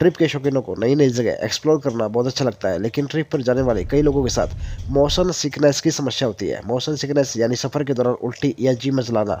trip के शौकीनों को नई नई जगह एक्सप्लोर करना बहुत अच्छा लगता है लेकिन ट्रिप पर जाने वाले कई लोगों के साथ मोशन सिकनेस की समस्या होती है मोशन सिकनेस यानी सफ़र के दौरान उल्टी या जी मचलाना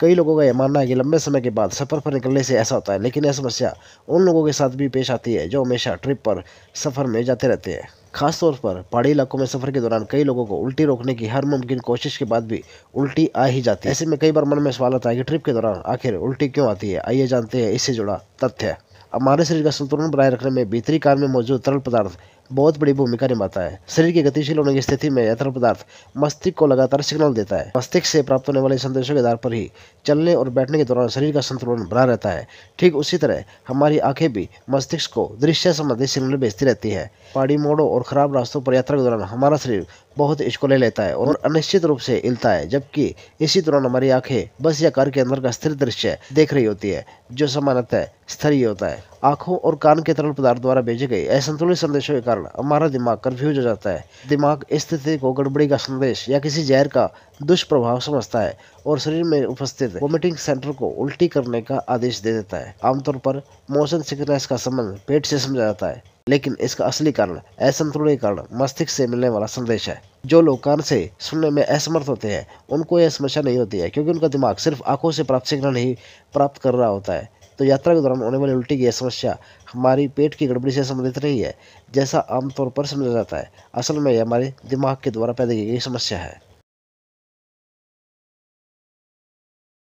कई लोगों का यह मानना है कि लंबे समय के बाद सफ़र पर निकलने से ऐसा होता है लेकिन यह समस्या उन लोगों के साथ भी पेश आती है जो हमेशा ट्रिप पर सफ़र में जाते रहते हैं खासतौर पर पहाड़ी इलाकों में सफ़र के दौरान कई लोगों को उल्टी रोकने की हर मुमकिन कोशिश के बाद भी उल्टी आ ही जाती है ऐसे में कई बार मन में सवाल आता है कि ट्रिप के दौरान आखिर उल्टी क्यों आती है आइए जानते हैं इससे जुड़ा तथ्य हमारे शरीर का संतुलन बनाए रखने में भीतरी कान में मौजूद तरल पदार्थ बहुत बड़ी भूमिका निभाता है शरीर के गतिशील होने की स्थिति में यह तरल पदार्थ मस्तिष्क को लगातार सिग्नल देता है मस्तिष्क से प्राप्त होने वाले संदेशों के आधार पर ही चलने और बैठने के दौरान शरीर का संतुलन बना रहता है ठीक उसी तरह हमारी आंखें भी मस्तिष्क को दृश्य संबंधी सिग्नल भेजती रहती है पहाड़ी मोड़ों और खराब रास्तों पर यात्रा के दौरान हमारा शरीर बहुत इश्को ले लेता है और अनिश्चित रूप से हिलता है जबकि इसी दौरान हमारी आंखें बस या कार के अंदर का स्थिर दृश्य देख रही होती है जो सामान्यतः स्थिर होता है आंखों और कान के तरल पदार्थ द्वारा भेजे गए असंतुलित संदेशों के कारण हमारा दिमाग कन्फ्यूज हो जाता है दिमाग स्थिति को गड़बड़ी का संदेश या किसी जहर का दुष्प्रभाव समझता है और शरीर में उपस्थित वोमिटिंग सेंटर को उल्टी करने का आदेश दे देता है आमतौर पर मोशन सिकनेस का संबंध पेट से समझा जाता है लेकिन इसका असली कारण असंतुलित कारण मस्तिष्क से मिलने वाला संदेश है जो लोग कान से सुनने में असमर्थ होते हैं उनको यह समस्या नहीं होती है क्योंकि उनका दिमाग सिर्फ आंखों से प्राप्त सिग्नल ही प्राप्त कर रहा होता है तो यात्रा के दौरान होने वाली उल्टी की यह समस्या हमारी पेट की गड़बड़ी से संबंधित नहीं है जैसा आमतौर पर समझा जाता है असल में यह हमारे दिमाग के द्वारा पैदा की गई समस्या है